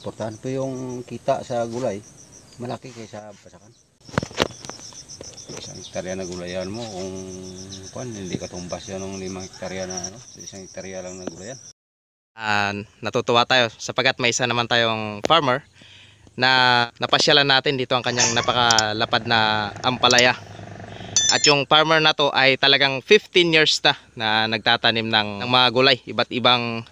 Importante yung kita sa gulay. Malaki kaysa pasakan. Isang hektarya na gulayan mo, kung kwan, hindi katumbas yan ng limang hektarya na ano, isang hektarya lang na gulayan. Uh, natutuwa tayo sapagat may isa naman tayong farmer na napasyalan natin dito ang kanyang napakalapad na ampalaya. At yung farmer na to ay talagang 15 years na na nagtatanim ng, ng mga gulay, iba't ibang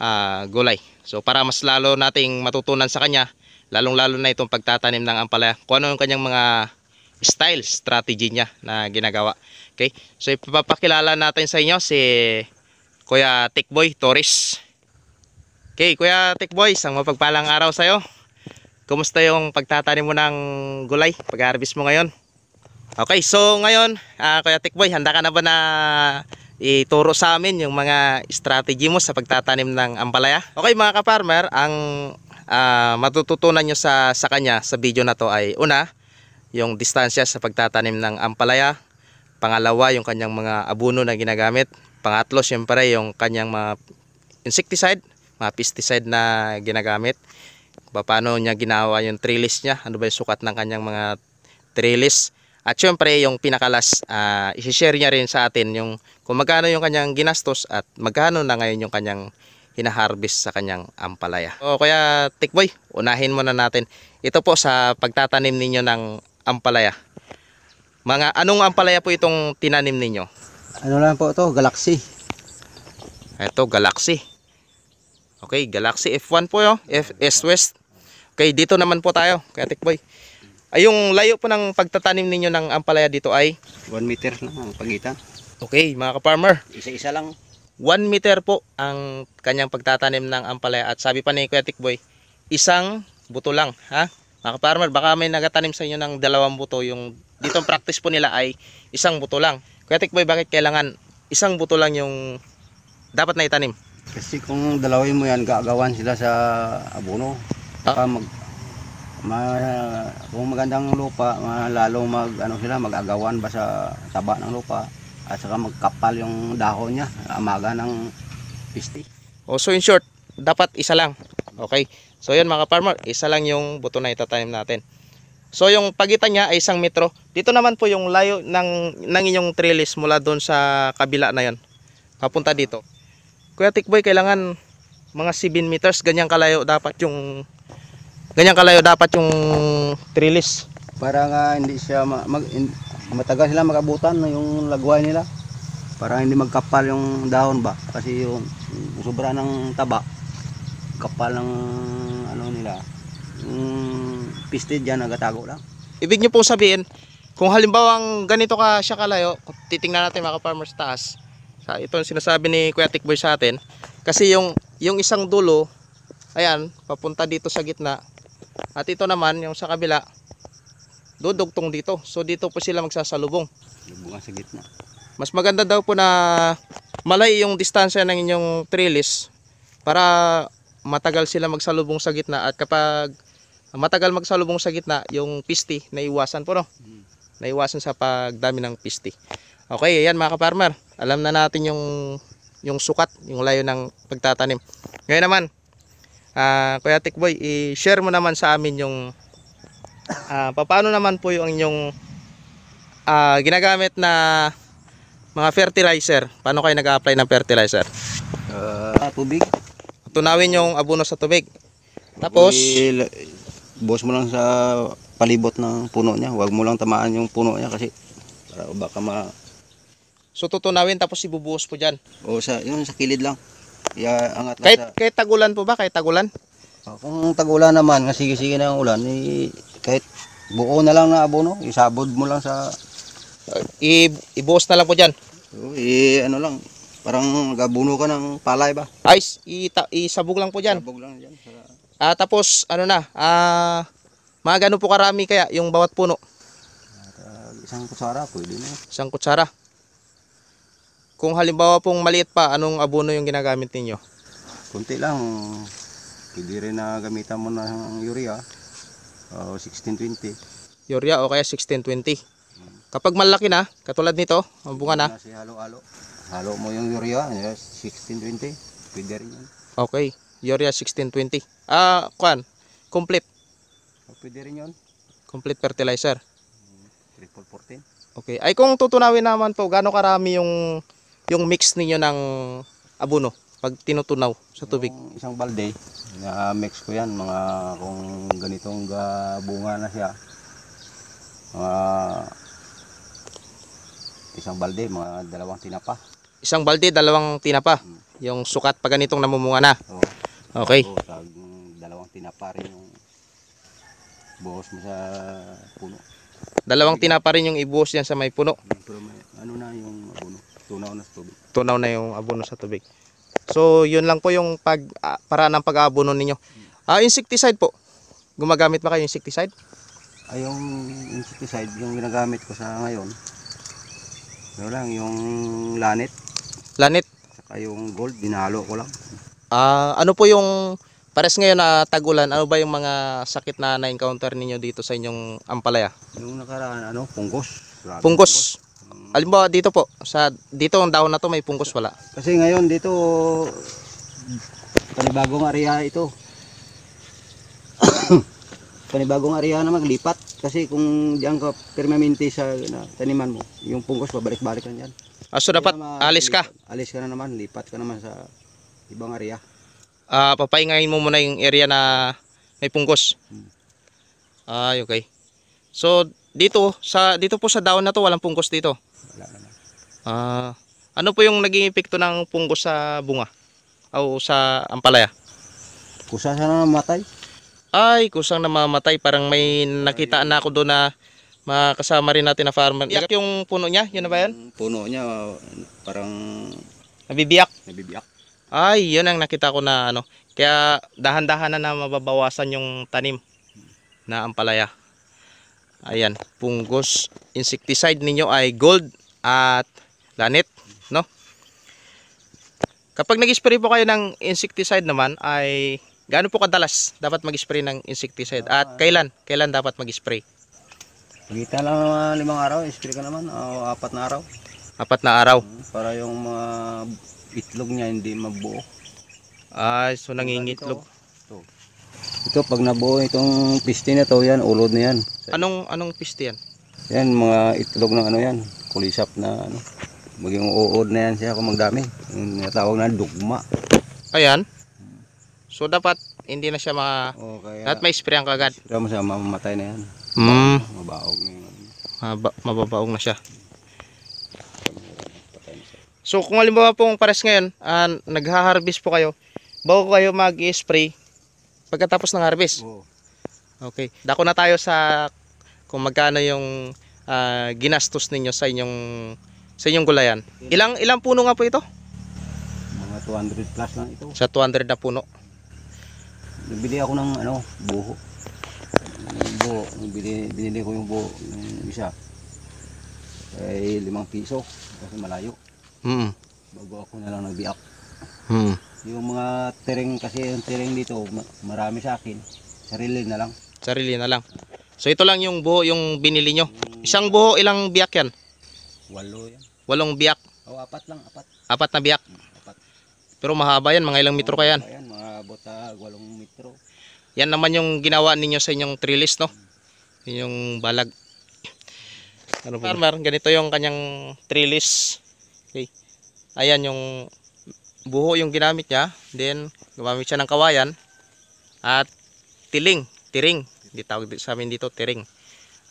uh, gulay. So para mas lalo nating matutunan sa kanya, lalong-lalo na itong pagtatanim ng ampalaya. Kung ano yung kanyang mga style, strategy niya na ginagawa. Okay? So ipapakilala natin sa inyo si Kuya Tikboy Torres. Okay, Kuya Tikboy, isang mapagpalang araw sa'yo. Kumusta yung pagtatanim mo ng gulay, pag-harvest mo ngayon? Okay, so ngayon, uh, Kuya Tikboy, handa ka na ba na ituro sa amin yung mga strategy mo sa pagtatanim ng ampalaya. Okay mga ka-farmer, ang uh, matututunan nyo sa, sa kanya sa video na to ay una, yung distansya sa pagtatanim ng ampalaya. Pangalawa, yung kanyang mga abuno na ginagamit. Pangatlo, syempre, yung kanyang mga insecticide, mga pesticide na ginagamit. Paano niya ginawa yung trellis niya, ano ba yung sukat ng kanyang mga trellis. At syempre yung pinakalas, uh, isishare niya rin sa atin yung kung magkano yung kanyang ginastos at magkano na ngayon yung kanyang hinaharvest sa kanyang ampalaya. O kaya tikboy, unahin muna natin. Ito po sa pagtatanim ninyo ng ampalaya. Mga anong ampalaya po itong tinanim ninyo? Ano lang po to, Galaxy. Ito, Galaxy. Okay, Galaxy F1 po 'yo, oh. F S West. Okay, dito naman po tayo, kaya tikboy. Ay, yung layo po ng pagtatanim ninyo ng ampalaya dito ay? 1 meter lang ang pagitan. Okay, mga ka-farmer. Isa-isa lang. 1 meter po ang kanyang pagtatanim ng ampalaya. At sabi pa ni Kuya Boy, isang buto lang. Ha? Mga ka-farmer, baka may nagatanim sa inyo ng dalawang buto. Yung ditong practice po nila ay isang buto lang. Kuya Boy, bakit kailangan isang buto lang yung dapat na itanim? Kasi kung dalawin mo yan, gagawan sila sa abono. Baka ah. mag ma, kung magandang lupa lalo mag ano sila magagawan ba sa taba ng lupa at saka magkapal yung dahon niya amaga ng pisti oh, so in short dapat isa lang okay so yun mga farmer isa lang yung buto na itatanim natin so yung pagitan niya ay isang metro dito naman po yung layo ng, ng inyong trellis mula doon sa kabila na yon papunta dito Kuya Tikboy kailangan mga 7 meters ganyang kalayo dapat yung Ganyan kalayo dapat yung trellis. Para nga ah, hindi siya ma mag, in, matagal sila makabutan no, yung lagway nila. Para hindi magkapal yung dahon ba. Kasi yung sobra ng taba. Kapal ng ano nila. Yung piste dyan nagatago lang. Ibig nyo pong sabihin, kung halimbawa ang ganito ka siya kalayo, titingnan natin mga farmers taas. Sa itong sinasabi ni Kuya Tikboy sa atin. Kasi yung yung isang dulo, ayan, papunta dito sa gitna, at ito naman, yung sa kabila, dudugtong dito. So dito po sila magsasalubong. Lubungan sa gitna. Mas maganda daw po na malay yung distansya ng inyong trellis para matagal sila magsalubong sa gitna at kapag matagal magsalubong sa gitna, yung pisti naiwasan po no. Hmm. Naiwasan sa pagdami ng pisti. Okay, ayan mga ka-farmer. Alam na natin yung yung sukat, yung layo ng pagtatanim. Ngayon naman, Uh, Kuya Tikboy, i-share mo naman sa amin yung uh, ah, paano naman po yung inyong uh, ginagamit na mga fertilizer. Paano kayo nag-apply ng fertilizer? Uh, tubig. Tunawin yung abono sa tubig. Tapos? I mo lang sa palibot ng puno niya. Huwag mo lang tamaan yung puno niya kasi para baka ma... So tutunawin tapos ibubuhos po dyan? O sa, yun, sa kilid lang. Yeah, angat lang kahit, sa... Kahit tagulan po ba? Kahit tagulan? Oh, kung tagulan naman, kasi sige-sige na ang ulan, eh, kahit buo na lang na abono, isabod mo lang sa... I, ibuhos na lang po dyan? Oh, eh, ano lang, parang gabuno ka ng palay ba? Ay, ita, isabog lang po dyan? Isabog lang dyan. Sa... Ah, tapos, ano na, ah, mga gano'n po karami kaya yung bawat puno? Ah, isang kutsara, pwede na. Isang kutsara? Kung halimbawa pong maliit pa, anong abono yung ginagamit ninyo? Kunti lang. Pwede rin na gamitan mo ng urea. Uh, ah, 1620. Urea o kaya 1620. Hmm. Kapag malaki na, katulad nito, ang bunga na. Kasi halo-halo. Halo mo yung urea, 1620. Eh, pwede rin yan. Okay. Urea 1620. Ah, uh, kwan. Complete. Oh, pwede rin yun. Complete fertilizer. Mm, triple 14. Okay. Ay kung tutunawin naman po, gaano karami yung yung mix niyo ng abono pag tinutunaw sa tubig? Yung isang balde, na-mix ko yan. Mga kung ganitong ah, bunga na siya, mga isang balde, mga dalawang tinapa. Isang balde, dalawang tinapa. Hmm. Yung sukat pag ganitong namumunga na. Oo. Okay. Oo, tag, dalawang tinapa rin yung buhos mo sa puno. Dalawang tinapa rin yung ibuhos yan sa may puno. Pero may, ano na yung abono. Tunaw na sa tubig. Tunaw na yung abono sa tubig. So, yun lang po yung pag, uh, ah, para ng pag abono ninyo. Uh, insecticide po. Gumagamit ba kayo insecticide? Ay, yung insecticide, yung ginagamit ko sa ngayon, yun lang, yung lanit. Lanit? Saka yung gold, dinalo ko lang. Ah, uh, ano po yung pares ngayon na tagulan, ano ba yung mga sakit na na-encounter ninyo dito sa inyong Ampalaya? Yung nakaraan, ano, punggos. Punggos. punggos. Mm. Halimbawa dito po, sa dito ang dahon na to may pungkos wala. Kasi ngayon dito panibagong area ito. panibagong area na maglipat kasi kung diyan ka permanente sa na, taniman mo, yung pungkos pabalik-balik lang yan. Ah, so dapat Kaya, alis ka? Alis ka na naman, lipat ka naman sa ibang area. Ah, uh, papaingayin mo muna yung area na may pungkos. Hmm. Ay, okay. So dito sa dito po sa daon na to walang pungkos dito. Wala naman. Ah, ano po yung naging epekto ng punggo sa bunga? O sa ampalaya? Kusa sana namatay. Ay, kusang namamatay. Parang may nakita na ako doon na makasama rin natin na farmer. Yak yung puno niya, yun na ba yan? Puno niya parang Nabibiyak. nabibiyak. Ay, yun ang nakita ko na ano. Kaya dahan-dahan na na mababawasan yung tanim na ampalaya. Ayan, punggos. Insecticide ninyo ay gold at lanet, no? Kapag nag-spray po kayo ng insecticide naman ay gaano po kadalas dapat mag-spray ng insecticide at ah. kailan? Kailan dapat mag-spray? Kita lang uh, limang araw, spray ka naman, o uh, apat na araw. Apat na araw? Hmm, para yung mga uh, itlog niya hindi mabuo. Ay, so diba nangingitlog. Ito, ito pag nabuo itong piste na to, yan ulod na yan. Anong anong piste yan? Yan mga itlog ng ano yan, kulisap na ano. Maging uod na yan siya kung magdami. Yung natawag na dugma. Ayan. So dapat hindi na siya ma oh, dapat may spray ang kagad. Spray mo siya mamamatay na yan. Mm. Mabaog na yan. Maba, mababaog na siya. So kung halimbawa pong pares ngayon, uh, nagha-harvest po kayo, bago kayo mag-spray, Pagkatapos ng harvest? Oo. Okay. Dako na tayo sa kung magkano yung uh, ginastos ninyo sa inyong sa inyong gulayan. Ilang ilang puno nga po ito? Mga 200 plus lang ito. Sa 200 na puno. Nabili ako ng ano, buho. Buho, nabili binili ko yung buho ng isa. Ay, eh, limang piso kasi malayo. Mm. Bago ako na lang nagbiak. Mm. Yung mga tiring kasi yung tiring dito marami sa akin. Sarili na lang. Sarili na lang. So ito lang yung buho yung binili nyo. Isang buho ilang biyak yan? Walo yan. Walong biyak? O oh, apat lang, apat. Apat na biyak? Hmm, apat. Pero mahaba yan, mga ilang oh, metro kaya yan? Yan, mga bota, walong metro. Yan naman yung ginawa ninyo sa inyong trellis, no? Hmm. Yun yung balag. Ano Farmer, ganito yung kanyang trellis. Okay. Ayan yung buho yung ginamit niya. Then, gumamit siya ng kawayan. At tiling, tiring. Di tawag sa amin dito, tiring.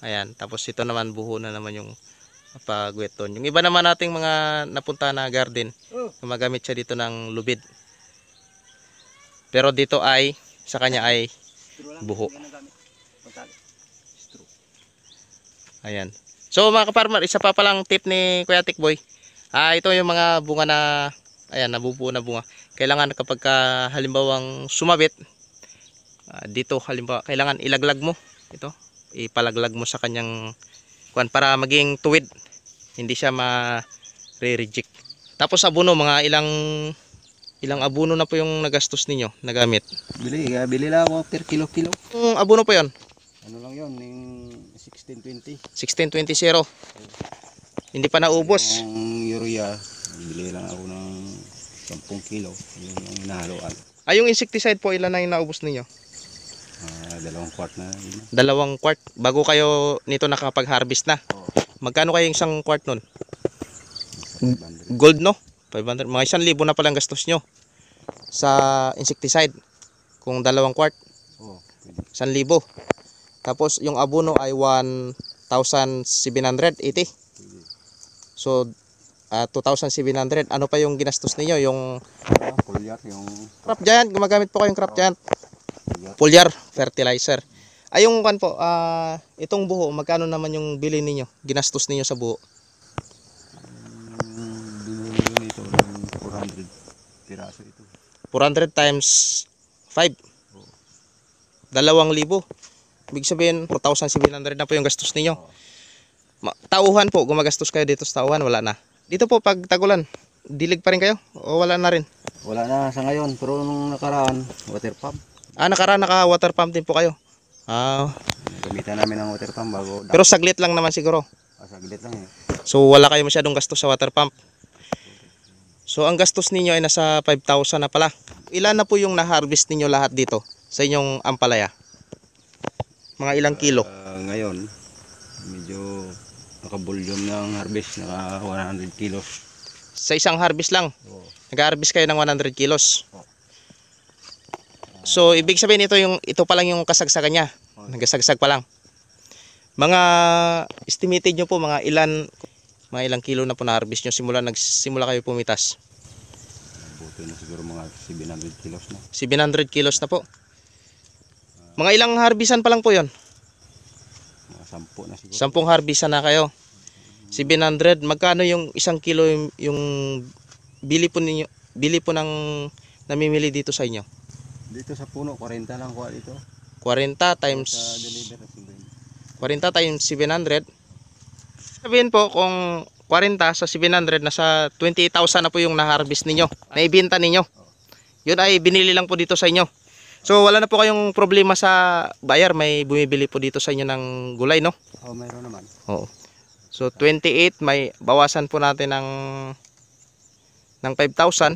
Ayan. Tapos ito naman, buho na naman yung pagweton. Yung iba naman nating mga napunta na garden, oh. gumagamit siya dito ng lubid. Pero dito ay, sa kanya ay buho. Ayan. So mga kaparmer, isa pa palang tip ni Kuya Tikboy. Ah, ito yung mga bunga na ayan nabubuo na bunga kailangan kapag ka, halimbawang sumabit uh, dito halimbawa kailangan ilaglag mo ito ipalaglag mo sa kanyang kwan para maging tuwid hindi siya ma re-reject tapos abono mga ilang ilang abono na po yung nagastos ninyo nagamit bili uh, bili lang ako per kilo kilo yung um, abono po yon ano lang yon yung 1620 1620 zero hindi pa naubos yung urea bili lang ako na 10 kilo yung, ang hinahaluan ay ah, yung insecticide po ilan na yung naubos ninyo? Uh, dalawang quart na yun. dalawang quart bago kayo nito nakapag-harvest na oh. magkano kayo yung isang quart nun? 500. gold no? 500 mga isang libo na palang gastos nyo sa insecticide kung dalawang quart oh, isang libo tapos yung abono ay 1,780 so uh, ah, 2,700. Ano pa yung ginastos niyo Yung uh, yung... Crop giant. Gumagamit po ng crop ah, giant. Pulyar, fertilizer. Ay, yung kan po, uh, itong buho, magkano naman yung bili niyo Ginastos niyo sa buho? Mm, binili ko nito ng 400 piraso ito. 400 times 5? Oo. 2,000. Ibig sabihin, 4,700 na po yung gastos niyo. Ma tauhan po, gumagastos kayo dito sa tauhan, wala na. Dito po pag tagulan, dilig pa rin kayo o wala na rin? Wala na sa ngayon, pero nung nakaraan, water pump. Ah, nakaraan naka-water pump din po kayo. Ah, gamitan namin ng water pump bago. Pero saglit lang naman siguro. Ah, saglit lang eh. So wala kayo masyadong gastos sa water pump. So ang gastos ninyo ay nasa 5,000 na pala. Ilan na po yung na-harvest ninyo lahat dito sa inyong ampalaya? Mga ilang kilo? Uh, uh, ngayon, medyo nakabulyom ng harvest na 100 kilos sa isang harvest lang Oo. nag-harvest kayo ng 100 kilos Oo. so ibig sabihin ito yung ito pa lang yung kasagsagan niya Oo. nagkasagsag pa lang mga estimated nyo po mga ilan mga ilang kilo na po na harvest nyo simula nagsimula kayo pumitas buti na siguro mga 700 kilos na 700 kilos na po mga ilang harbisan pa lang po yon Sampo na siguro. Sampung harbisa na kayo. 700. Magkano yung isang kilo yung, yung bili po ninyo, bili po ng namimili dito sa inyo? Dito sa puno, 40 lang kuha dito. 40 times... Sa 40 times 700. Sabihin po kung 40 sa 700, nasa 28,000 na po yung na-harvest ninyo, naibenta ninyo. Yun ay binili lang po dito sa inyo. So wala na po kayong problema sa buyer, may bumibili po dito sa inyo ng gulay, no? Oo, oh, mayroon naman. Oo. So 28, may bawasan po natin ng ng 5,000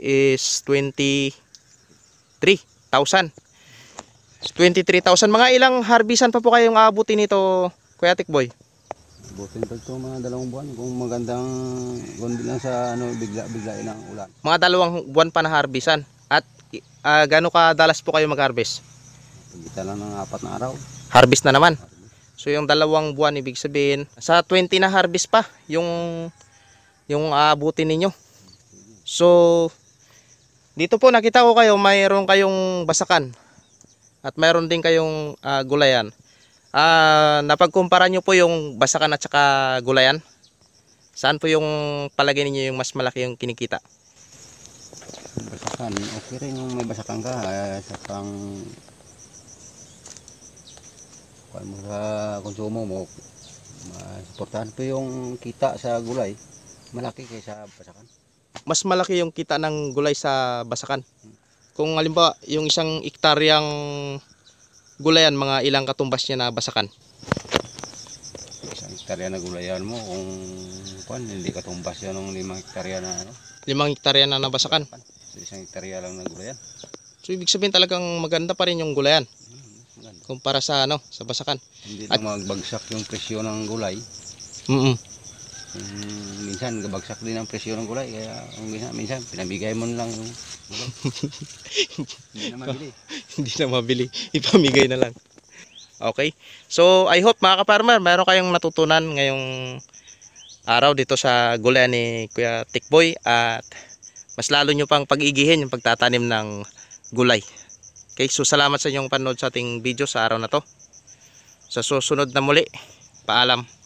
is 23,000. 23,000. Mga ilang harbisan pa po kayong aabutin nito, Kuya Tikboy? Abutin pa ito mga dalawang buwan kung magandang kundi lang sa ano, bigla-bigla ng ulan. Mga dalawang buwan pa na harbisan. At uh, ah, gano'ng kadalas po kayo mag-harvest? Pagitan lang ng apat na araw. Harvest na naman. So yung dalawang buwan ibig sabihin sa 20 na harvest pa yung yung aabutin uh, ninyo. So dito po nakita ko kayo mayroon kayong basakan at mayroon din kayong uh, gulayan. Ah, uh, napagkumpara niyo po yung basakan at saka gulayan. Saan po yung palagay ninyo yung mas malaki yung kinikita? basakan okay rin kung may basakan ka ah, sa pang kuan mo sa konsumo mo masuportahan po yung kita sa gulay malaki kaysa basakan mas malaki yung kita ng gulay sa basakan kung halimbawa yung isang iktaryang gulayan mga ilang katumbas niya na basakan isang hektarya na gulayan mo kung kung hindi katumbas yan ng limang hektarya na ano? limang hektarya na nabasakan So isang hektarya lang ng gulayan. So ibig sabihin talagang maganda pa rin yung gulayan. Maganda. kumpara sa ano, sa basakan. Hindi At, lang magbagsak yung presyo ng gulay. Mm -mm. Um, minsan gabagsak din ang presyo ng gulay kaya minsan, minsan pinamigay mo lang yung hindi na mabili. hindi na mabili. Ipamigay na lang. Okay. So I hope mga ka-farmer, meron kayong natutunan ngayong araw dito sa gulayan ni Kuya Tikboy at mas lalo nyo pang pag-igihin yung pagtatanim ng gulay. Okay, so salamat sa inyong panood sa ating video sa araw na to. Sa susunod na muli, paalam.